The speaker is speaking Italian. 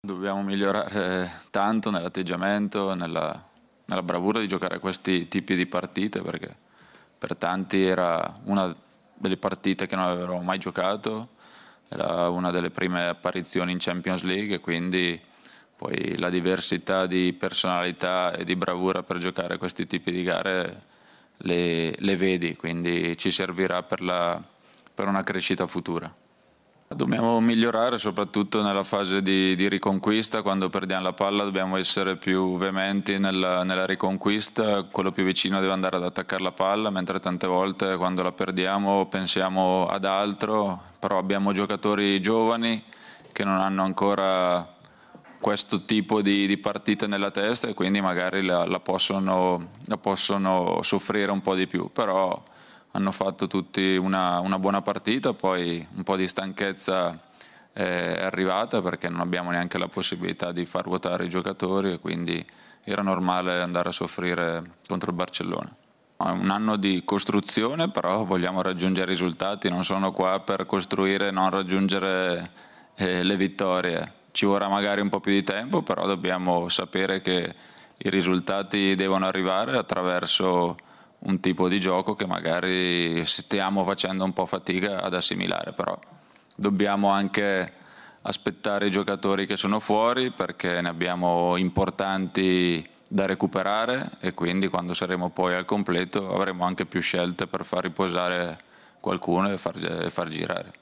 Dobbiamo migliorare tanto nell'atteggiamento, nella, nella, bravura di giocare questi tipi di partite perché per tanti era una delle partite che non avevamo mai giocato, era una delle prime apparizioni in Champions League e quindi poi la diversità di personalità e di bravura per giocare questi tipi di gare le, le vedi, quindi ci servirà per, la, per una crescita futura. Dobbiamo migliorare soprattutto nella fase di, di, riconquista, quando perdiamo la palla dobbiamo essere più veementi nella, nella, riconquista, quello più vicino deve andare ad attaccare la palla, mentre tante volte quando la perdiamo pensiamo ad altro, però abbiamo giocatori giovani che non hanno ancora questo tipo di, di partite nella testa e quindi magari la, la, possono, la possono soffrire un po' di più, però hanno fatto tutti una, una buona partita, poi un po' di stanchezza eh, è arrivata perché non abbiamo neanche la possibilità di far votare i giocatori e quindi era normale andare a soffrire contro il Barcellona. È un anno di costruzione, però vogliamo raggiungere risultati, non sono qua per costruire e non raggiungere eh, le vittorie. Ci vorrà magari un po' più di tempo, però dobbiamo sapere che i risultati devono arrivare attraverso un tipo di gioco che magari stiamo facendo un po' fatica ad assimilare, però dobbiamo anche aspettare i giocatori che sono fuori perché ne abbiamo importanti da recuperare e quindi quando saremo poi al completo avremo anche più scelte per far riposare qualcuno e far, e far girare.